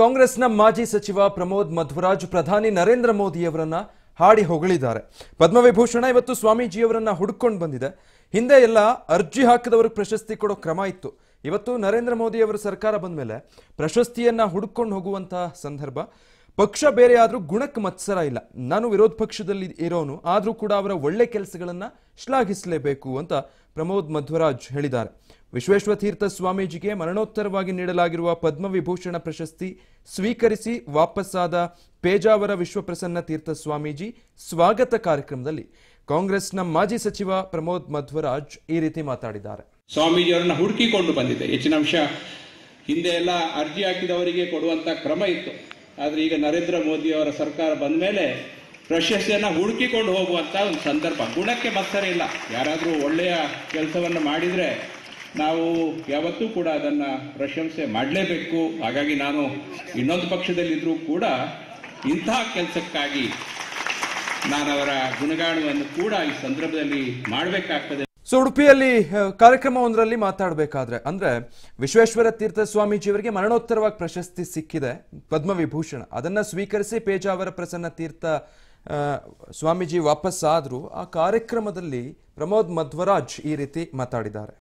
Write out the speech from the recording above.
ಕಾಂಗ್ರೆಸ್ನ ಮಾಜಿ ಸಚಿವ ಪ್ರಮೋದ್ ಮಧ್ವರಾಜ್ ಪ್ರಧಾನಿ ನರೇಂದ್ರ ಮೋದಿಯವರನ್ನ ಹಾಡಿ ಹೊಗಳಿದ್ದಾರೆ ಪದ್ಮವಿಭೂಷಣ ಇವತ್ತು ಸ್ವಾಮೀಜಿಯವರನ್ನ ಹುಡ್ಕೊಂಡು ಬಂದಿದೆ ಹಿಂದೆ ಎಲ್ಲ ಅರ್ಜಿ ಹಾಕಿದವರು ಪ್ರಶಸ್ತಿ ಕೊಡೋ ಕ್ರಮ ಇತ್ತು ಇವತ್ತು ನರೇಂದ್ರ ಮೋದಿ ಅವರ ಸರ್ಕಾರ ಬಂದ ಮೇಲೆ ಪ್ರಶಸ್ತಿಯನ್ನ ಹುಡ್ಕೊಂಡು ಹೋಗುವಂತಹ ಸಂದರ್ಭ ಪಕ್ಷ ಬೇರೆ ಆದರೂ ಗುಣಕ್ಕೆ ಮತ್ಸರ ಇಲ್ಲ ನಾನು ವಿರೋಧ ಪಕ್ಷದಲ್ಲಿ ಇರೋನು ಆದರೂ ಕೂಡ ಅವರ ಒಳ್ಳೆ ಕೆಲಸಗಳನ್ನು ಶ್ಲಾಘಿಸಲೇಬೇಕು ಅಂತ ಪ್ರಮೋದ್ ಮಧ್ವರಾಜ್ ಹೇಳಿದ್ದಾರೆ ತೀರ್ಥ ಸ್ವಾಮೀಜಿಗೆ ಮರಣೋತ್ತರವಾಗಿ ನೀಡಲಾಗಿರುವ ಪದ್ಮವಿಭೂಷಣ ಪ್ರಶಸ್ತಿ ಸ್ವೀಕರಿಸಿ ವಾಪಸ್ಸಾದ ಪೇಜಾವರ ವಿಶ್ವಪ್ರಸನ್ನ ತೀರ್ಥ ಸ್ವಾಮೀಜಿ ಸ್ವಾಗತ ಕಾರ್ಯಕ್ರಮದಲ್ಲಿ ಕಾಂಗ್ರೆಸ್ನ ಮಾಜಿ ಸಚಿವ ಪ್ರಮೋದ್ ಮಧ್ವರಾಜ್ ಈ ರೀತಿ ಮಾತಾಡಿದ್ದಾರೆ ಸ್ವಾಮೀಜಿ ಅವರನ್ನ ಹುಡುಕಿಕೊಂಡು ಬಂದಿದೆ ಹೆಚ್ಚಿನ ಅಂಶ ಹಿಂದೆ ಎಲ್ಲ ಅರ್ಜಿ ಹಾಕಿದವರಿಗೆ ಕೊಡುವಂತ ಕ್ರಮ ಇತ್ತು ಆದರೆ ಈಗ ನರೇಂದ್ರ ಮೋದಿ ಅವರ ಸರ್ಕಾರ ಬಂದ ಮೇಲೆ ಪ್ರಶಸ್ತಿಯನ್ನು ಹುಡುಕಿಕೊಂಡು ಹೋಗುವಂಥ ಒಂದು ಸಂದರ್ಭ ಗುಣಕ್ಕೆ ಇಲ್ಲ ಯಾರಾದರೂ ಒಳ್ಳೆಯ ಕೆಲಸವನ್ನು ಮಾಡಿದರೆ ನಾವು ಯಾವತ್ತೂ ಕೂಡ ಅದನ್ನು ಪ್ರಶಂಸೆ ಮಾಡಲೇಬೇಕು ಹಾಗಾಗಿ ನಾನು ಇನ್ನೊಂದು ಪಕ್ಷದಲ್ಲಿದ್ದರೂ ಕೂಡ ಇಂತಹ ಕೆಲಸಕ್ಕಾಗಿ ನಾನು ಅವರ ಗುಣಗಾಣವನ್ನು ಕೂಡ ಈ ಸಂದರ್ಭದಲ್ಲಿ ಮಾಡಬೇಕಾಗ್ತದೆ ಸೊ ಉಡುಪಿಯಲ್ಲಿ ಕಾರ್ಯಕ್ರಮವೊಂದರಲ್ಲಿ ಮಾತಾಡಬೇಕಾದ್ರೆ ಅಂದರೆ ವಿಶ್ವೇಶ್ವರ ತೀರ್ಥ ಸ್ವಾಮೀಜಿಯವರಿಗೆ ಮರಣೋತ್ತರವಾಗಿ ಪ್ರಶಸ್ತಿ ಸಿಕ್ಕಿದೆ ಪದ್ಮವಿಭೂಷಣ ಅದನ್ನು ಸ್ವೀಕರಿಸಿ ಪೇಜಾವರ ಪ್ರಸನ್ನ ತೀರ್ಥ ಸ್ವಾಮೀಜಿ ವಾಪಸ್ ಆ ಕಾರ್ಯಕ್ರಮದಲ್ಲಿ ಪ್ರಮೋದ್ ಮಧ್ವರಾಜ್ ಈ ರೀತಿ ಮಾತಾಡಿದ್ದಾರೆ